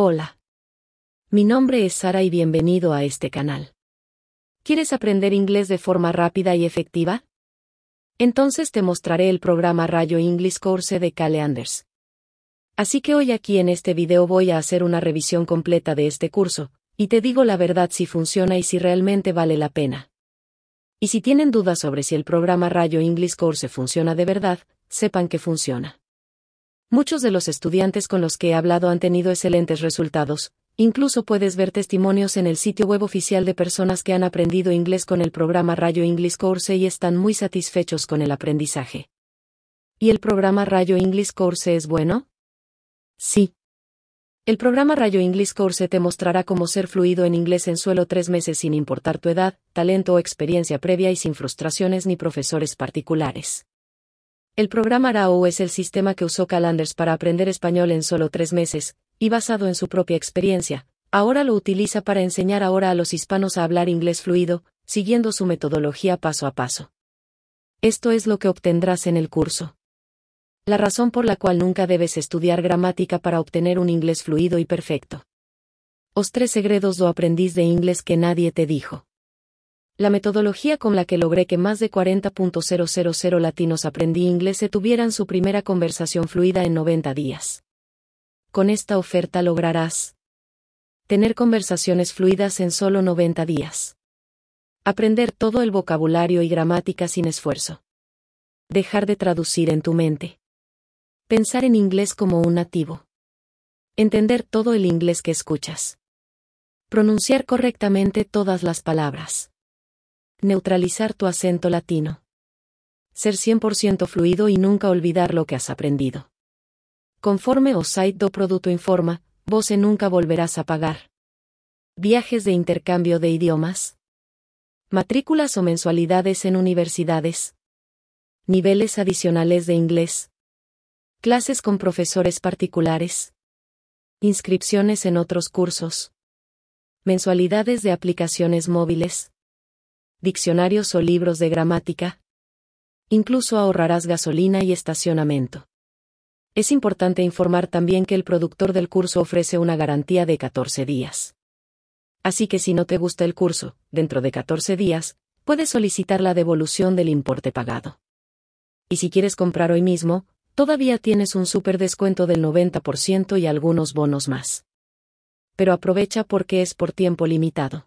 Hola. Mi nombre es Sara y bienvenido a este canal. ¿Quieres aprender inglés de forma rápida y efectiva? Entonces te mostraré el programa Rayo English Course de Cale Anders. Así que hoy aquí en este video voy a hacer una revisión completa de este curso, y te digo la verdad si funciona y si realmente vale la pena. Y si tienen dudas sobre si el programa Rayo English Course funciona de verdad, sepan que funciona. Muchos de los estudiantes con los que he hablado han tenido excelentes resultados, incluso puedes ver testimonios en el sitio web oficial de personas que han aprendido inglés con el programa Rayo English Course y están muy satisfechos con el aprendizaje. ¿Y el programa Rayo English Course es bueno? Sí. El programa Rayo English Course te mostrará cómo ser fluido en inglés en suelo tres meses sin importar tu edad, talento o experiencia previa y sin frustraciones ni profesores particulares. El programa Rao es el sistema que usó Calanders para aprender español en solo tres meses, y basado en su propia experiencia, ahora lo utiliza para enseñar ahora a los hispanos a hablar inglés fluido, siguiendo su metodología paso a paso. Esto es lo que obtendrás en el curso. La razón por la cual nunca debes estudiar gramática para obtener un inglés fluido y perfecto. Os tres segredos lo aprendiz de inglés que nadie te dijo. La metodología con la que logré que más de 40.000 latinos aprendí inglés se tuvieran su primera conversación fluida en 90 días. Con esta oferta lograrás tener conversaciones fluidas en solo 90 días. Aprender todo el vocabulario y gramática sin esfuerzo. Dejar de traducir en tu mente. Pensar en inglés como un nativo. Entender todo el inglés que escuchas. Pronunciar correctamente todas las palabras Neutralizar tu acento latino. Ser 100% fluido y nunca olvidar lo que has aprendido. Conforme o site do producto informa, vos nunca volverás a pagar. Viajes de intercambio de idiomas. Matrículas o mensualidades en universidades. Niveles adicionales de inglés. Clases con profesores particulares. Inscripciones en otros cursos. Mensualidades de aplicaciones móviles diccionarios o libros de gramática. Incluso ahorrarás gasolina y estacionamiento. Es importante informar también que el productor del curso ofrece una garantía de 14 días. Así que si no te gusta el curso, dentro de 14 días, puedes solicitar la devolución del importe pagado. Y si quieres comprar hoy mismo, todavía tienes un super descuento del 90% y algunos bonos más. Pero aprovecha porque es por tiempo limitado.